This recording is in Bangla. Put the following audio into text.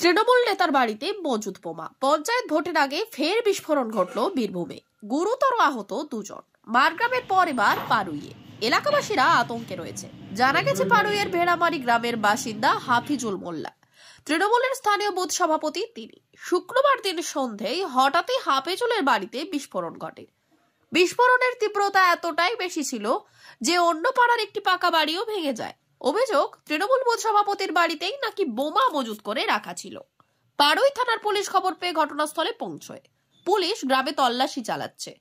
তৃণমূল নেতার বাড়িতে মজুদ বোমা পঞ্চায়েত ভোটের আগে ফের বিস্ফোরণ ঘটল বীরভূমে গুরুতর আহত দুজন মারগ্রামের পর এবার পারুইয়ে এলাকাবাসীরা আতঙ্কে রয়েছে জানা গেছে পারুইয়ের ভেড়ামারি গ্রামের বাসিন্দা হাফিজুল মোল্লা তৃণমূলের স্থানীয় বুথ সভাপতি তিনি শুক্রবার দিন সন্ধেয় হঠাৎই হাফিজুলের বাড়িতে বিস্ফোরণ ঘটে বিস্ফোরণের তীব্রতা এতটাই বেশি ছিল যে অন্য পাড়ার একটি পাকা বাড়িও ভেঙে যায় অভিযোগ তৃণমূল বোধ সভাপতির বাড়িতেই নাকি বোমা মজুত করে রাখা ছিল পাড়ই থানার পুলিশ খবর পেয়ে ঘটনাস্থলে পৌঁছয় পুলিশ গ্রামে তল্লাশি চালাচ্ছে